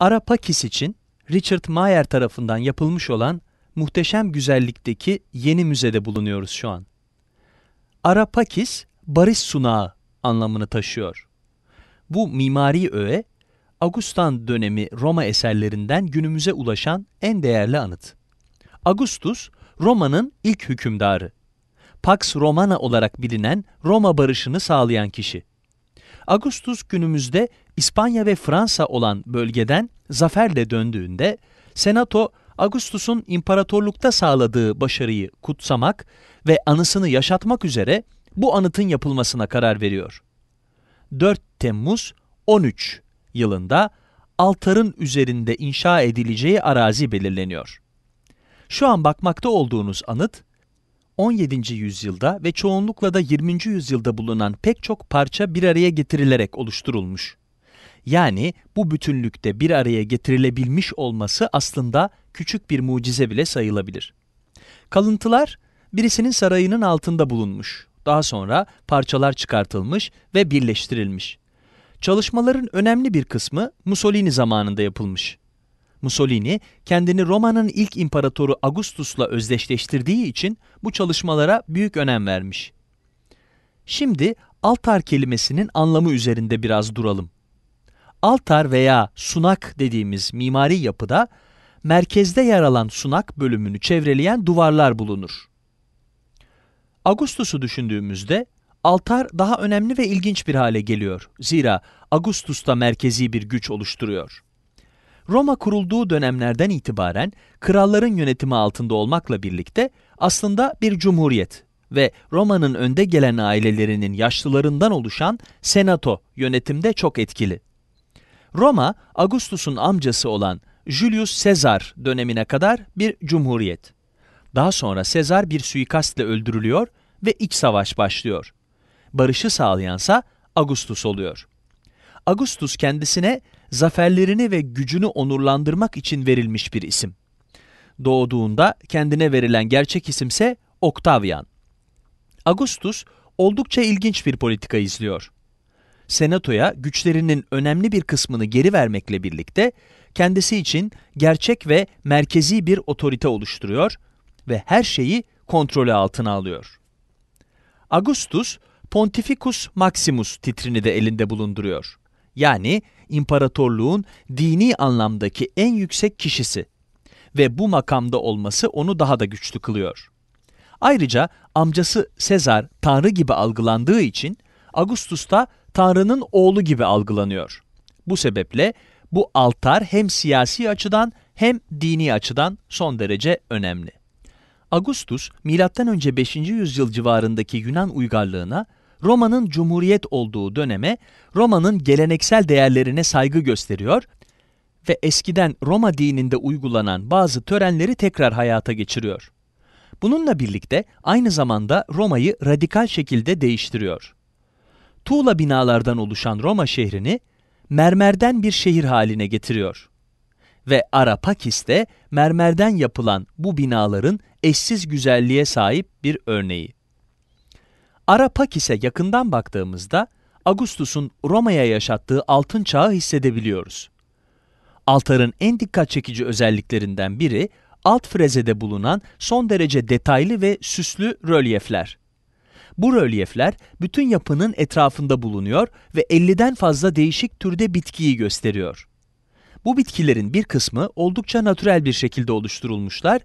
Ara Pakis için Richard Mayer tarafından yapılmış olan muhteşem güzellikteki yeni müzede bulunuyoruz şu an. Ara Pakis, barış sunağı anlamını taşıyor. Bu mimari öğe, Augustan dönemi Roma eserlerinden günümüze ulaşan en değerli anıt. Augustus, Roma'nın ilk hükümdarı. Pax Romana olarak bilinen Roma barışını sağlayan kişi. Ağustos günümüzde İspanya ve Fransa olan bölgeden zaferle döndüğünde Senato Ağustos'un imparatorlukta sağladığı başarıyı kutsamak ve anısını yaşatmak üzere bu anıtın yapılmasına karar veriyor. 4 Temmuz 13 yılında altarın üzerinde inşa edileceği arazi belirleniyor. Şu an bakmakta olduğunuz anıt 17. yüzyılda ve çoğunlukla da 20. yüzyılda bulunan pek çok parça bir araya getirilerek oluşturulmuş. Yani bu bütünlükte bir araya getirilebilmiş olması aslında küçük bir mucize bile sayılabilir. Kalıntılar birisinin sarayının altında bulunmuş. Daha sonra parçalar çıkartılmış ve birleştirilmiş. Çalışmaların önemli bir kısmı Mussolini zamanında yapılmış. Mussolini kendini Roma'nın ilk imparatoru Augustus'la özdeşleştirdiği için bu çalışmalara büyük önem vermiş. Şimdi altar kelimesinin anlamı üzerinde biraz duralım. Altar veya sunak dediğimiz mimari yapıda merkezde yer alan sunak bölümünü çevreleyen duvarlar bulunur. Augustus'u düşündüğümüzde altar daha önemli ve ilginç bir hale geliyor. Zira Augustus da merkezi bir güç oluşturuyor. Roma kurulduğu dönemlerden itibaren kralların yönetimi altında olmakla birlikte aslında bir cumhuriyet ve Roma'nın önde gelen ailelerinin yaşlılarından oluşan senato yönetimde çok etkili. Roma, Augustus'un amcası olan Julius Caesar dönemine kadar bir cumhuriyet. Daha sonra Caesar bir suikastle öldürülüyor ve iç savaş başlıyor. Barışı sağlayansa Augustus oluyor. Augustus kendisine zaferlerini ve gücünü onurlandırmak için verilmiş bir isim. Doğduğunda kendine verilen gerçek isimse Octavian. Augustus oldukça ilginç bir politika izliyor. Senato'ya güçlerinin önemli bir kısmını geri vermekle birlikte kendisi için gerçek ve merkezi bir otorite oluşturuyor ve her şeyi kontrolü altına alıyor. Augustus, Pontificus Maximus titrini de elinde bulunduruyor yani imparatorluğun dini anlamdaki en yüksek kişisi ve bu makamda olması onu daha da güçlü kılıyor. Ayrıca amcası Sezar tanrı gibi algılandığı için Augustus da tanrının oğlu gibi algılanıyor. Bu sebeple bu altar hem siyasi açıdan hem dini açıdan son derece önemli. Augustus, M.Ö. 5. yüzyıl civarındaki Yunan uygarlığına Roma'nın cumhuriyet olduğu döneme Roma'nın geleneksel değerlerine saygı gösteriyor ve eskiden Roma dininde uygulanan bazı törenleri tekrar hayata geçiriyor. Bununla birlikte aynı zamanda Roma'yı radikal şekilde değiştiriyor. Tuğla binalardan oluşan Roma şehrini mermerden bir şehir haline getiriyor. Ve Arapakis'te mermerden yapılan bu binaların eşsiz güzelliğe sahip bir örneği. Ara Pakis'e yakından baktığımızda Augustus'un Roma'ya yaşattığı altın çağı hissedebiliyoruz. Altarın en dikkat çekici özelliklerinden biri alt frezede bulunan son derece detaylı ve süslü rölyefler. Bu rölyefler bütün yapının etrafında bulunuyor ve 50'den fazla değişik türde bitkiyi gösteriyor. Bu bitkilerin bir kısmı oldukça natürel bir şekilde oluşturulmuşlar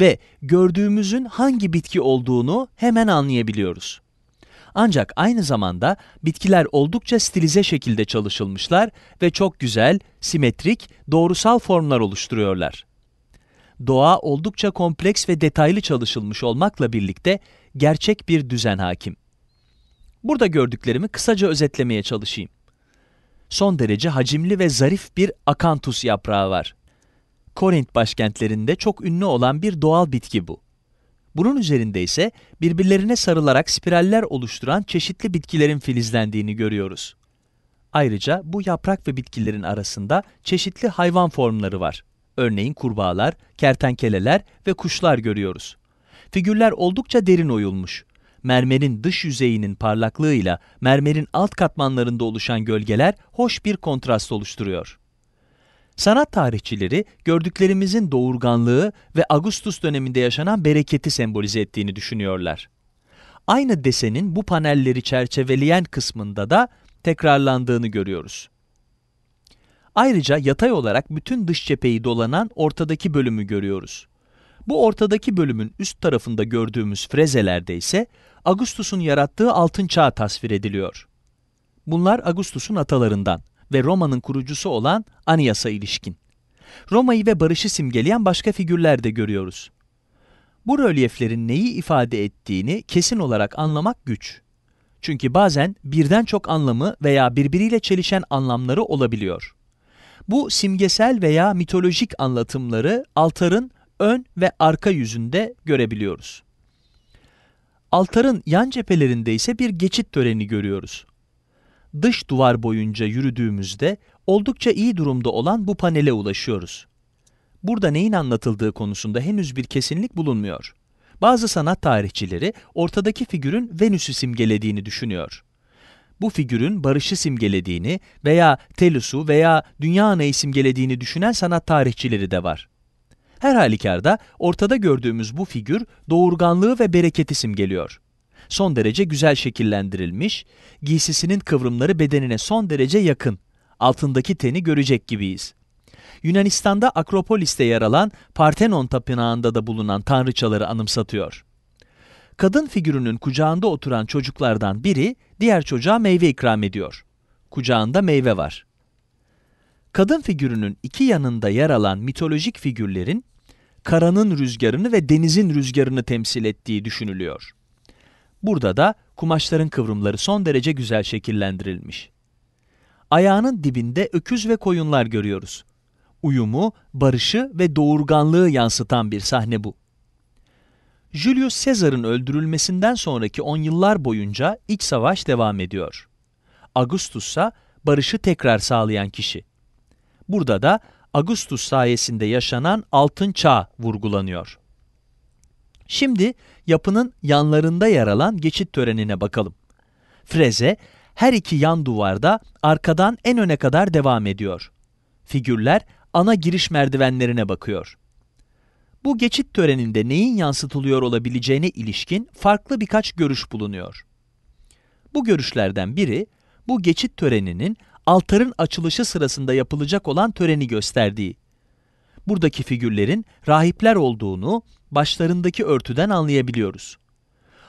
ve gördüğümüzün hangi bitki olduğunu hemen anlayabiliyoruz. Ancak aynı zamanda bitkiler oldukça stilize şekilde çalışılmışlar ve çok güzel, simetrik, doğrusal formlar oluşturuyorlar. Doğa oldukça kompleks ve detaylı çalışılmış olmakla birlikte gerçek bir düzen hakim. Burada gördüklerimi kısaca özetlemeye çalışayım. Son derece hacimli ve zarif bir akantus yaprağı var. Korint başkentlerinde çok ünlü olan bir doğal bitki bu. Bunun üzerinde ise birbirlerine sarılarak spiraller oluşturan çeşitli bitkilerin filizlendiğini görüyoruz. Ayrıca bu yaprak ve bitkilerin arasında çeşitli hayvan formları var. Örneğin kurbağalar, kertenkeleler ve kuşlar görüyoruz. Figürler oldukça derin oyulmuş. Mermerin dış yüzeyinin parlaklığıyla mermerin alt katmanlarında oluşan gölgeler hoş bir kontrast oluşturuyor. Sanat tarihçileri gördüklerimizin doğurganlığı ve Augustus döneminde yaşanan bereketi sembolize ettiğini düşünüyorlar. Aynı desenin bu panelleri çerçeveleyen kısmında da tekrarlandığını görüyoruz. Ayrıca yatay olarak bütün dış cepheyi dolanan ortadaki bölümü görüyoruz. Bu ortadaki bölümün üst tarafında gördüğümüz frezelerde ise Augustus'un yarattığı altın çağ tasvir ediliyor. Bunlar Augustus'un atalarından ve Roma'nın kurucusu olan Anias'a ilişkin. Roma'yı ve barışı simgeleyen başka figürler de görüyoruz. Bu rölyeflerin neyi ifade ettiğini kesin olarak anlamak güç. Çünkü bazen birden çok anlamı veya birbiriyle çelişen anlamları olabiliyor. Bu simgesel veya mitolojik anlatımları altarın ön ve arka yüzünde görebiliyoruz. Altarın yan cephelerinde ise bir geçit töreni görüyoruz dış duvar boyunca yürüdüğümüzde oldukça iyi durumda olan bu panele ulaşıyoruz. Burada neyin anlatıldığı konusunda henüz bir kesinlik bulunmuyor. Bazı sanat tarihçileri ortadaki figürün Venüs'ü simgelediğini düşünüyor. Bu figürün barışı simgelediğini veya Telus'u veya Dünya Ana'yı simgelediğini düşünen sanat tarihçileri de var. Her halükarda ortada gördüğümüz bu figür doğurganlığı ve bereketi simgeliyor son derece güzel şekillendirilmiş, giysisinin kıvrımları bedenine son derece yakın, altındaki teni görecek gibiyiz. Yunanistan'da Akropolis'te yer alan Partenon Tapınağı'nda da bulunan tanrıçaları anımsatıyor. Kadın figürünün kucağında oturan çocuklardan biri diğer çocuğa meyve ikram ediyor. Kucağında meyve var. Kadın figürünün iki yanında yer alan mitolojik figürlerin karanın rüzgarını ve denizin rüzgarını temsil ettiği düşünülüyor. Burada da kumaşların kıvrımları son derece güzel şekillendirilmiş. Ayağının dibinde öküz ve koyunlar görüyoruz. Uyumu, barışı ve doğurganlığı yansıtan bir sahne bu. Julius Caesar'ın öldürülmesinden sonraki on yıllar boyunca iç savaş devam ediyor. Augustus ise barışı tekrar sağlayan kişi. Burada da Augustus sayesinde yaşanan altın çağ vurgulanıyor. Şimdi yapının yanlarında yer alan geçit törenine bakalım. Freze her iki yan duvarda arkadan en öne kadar devam ediyor. Figürler ana giriş merdivenlerine bakıyor. Bu geçit töreninde neyin yansıtılıyor olabileceğine ilişkin farklı birkaç görüş bulunuyor. Bu görüşlerden biri, bu geçit töreninin altarın açılışı sırasında yapılacak olan töreni gösterdiği. Buradaki figürlerin rahipler olduğunu başlarındaki örtüden anlayabiliyoruz.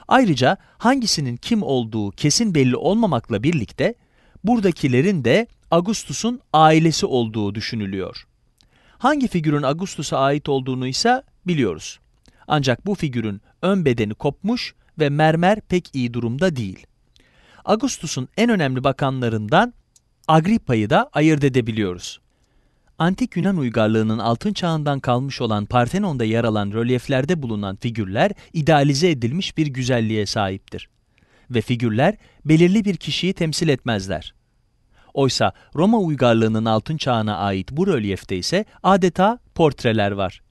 Ayrıca hangisinin kim olduğu kesin belli olmamakla birlikte buradakilerin de Augustus'un ailesi olduğu düşünülüyor. Hangi figürün Augustus'a ait olduğunu ise biliyoruz. Ancak bu figürün ön bedeni kopmuş ve mermer pek iyi durumda değil. Augustus'un en önemli bakanlarından Agrippa'yı da ayırt edebiliyoruz antik Yunan uygarlığının altın çağından kalmış olan Partenon'da yer alan rölyeflerde bulunan figürler idealize edilmiş bir güzelliğe sahiptir. Ve figürler belirli bir kişiyi temsil etmezler. Oysa Roma uygarlığının altın çağına ait bu rölyefte ise adeta portreler var.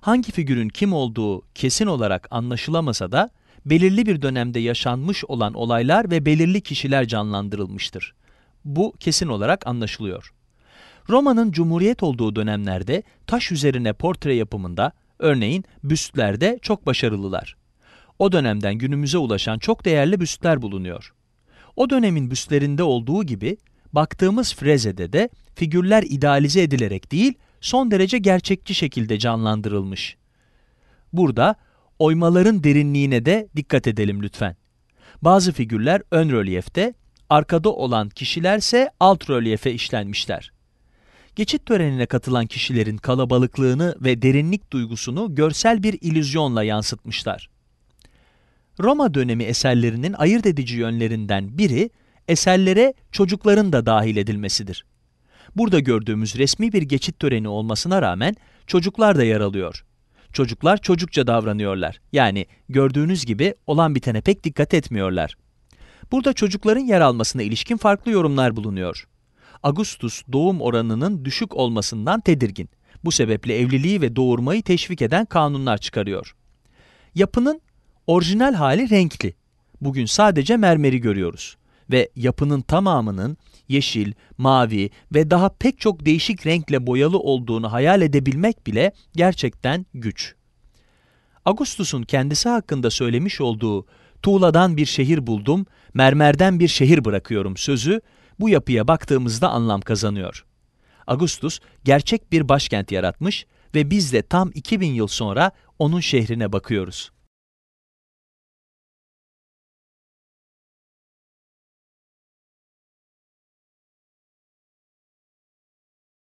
Hangi figürün kim olduğu kesin olarak anlaşılamasa da belirli bir dönemde yaşanmış olan olaylar ve belirli kişiler canlandırılmıştır. Bu kesin olarak anlaşılıyor. Roma'nın cumhuriyet olduğu dönemlerde taş üzerine portre yapımında, örneğin büstlerde çok başarılılar. O dönemden günümüze ulaşan çok değerli büstler bulunuyor. O dönemin büstlerinde olduğu gibi baktığımız Freze'de de figürler idealize edilerek değil, son derece gerçekçi şekilde canlandırılmış. Burada oymaların derinliğine de dikkat edelim lütfen. Bazı figürler ön rölyefte, arkada olan kişilerse alt rölyefe işlenmişler geçit törenine katılan kişilerin kalabalıklığını ve derinlik duygusunu görsel bir ilüzyonla yansıtmışlar. Roma dönemi eserlerinin ayırt edici yönlerinden biri eserlere çocukların da dahil edilmesidir. Burada gördüğümüz resmi bir geçit töreni olmasına rağmen çocuklar da yer alıyor. Çocuklar çocukça davranıyorlar. Yani gördüğünüz gibi olan bitene pek dikkat etmiyorlar. Burada çocukların yer almasına ilişkin farklı yorumlar bulunuyor. Augustus doğum oranının düşük olmasından tedirgin. Bu sebeple evliliği ve doğurmayı teşvik eden kanunlar çıkarıyor. Yapının orijinal hali renkli. Bugün sadece mermeri görüyoruz ve yapının tamamının yeşil, mavi ve daha pek çok değişik renkle boyalı olduğunu hayal edebilmek bile gerçekten güç. Augustus'un kendisi hakkında söylemiş olduğu tuğladan bir şehir buldum, mermerden bir şehir bırakıyorum sözü bu yapıya baktığımızda anlam kazanıyor. Augustus gerçek bir başkent yaratmış ve biz de tam 2000 yıl sonra onun şehrine bakıyoruz.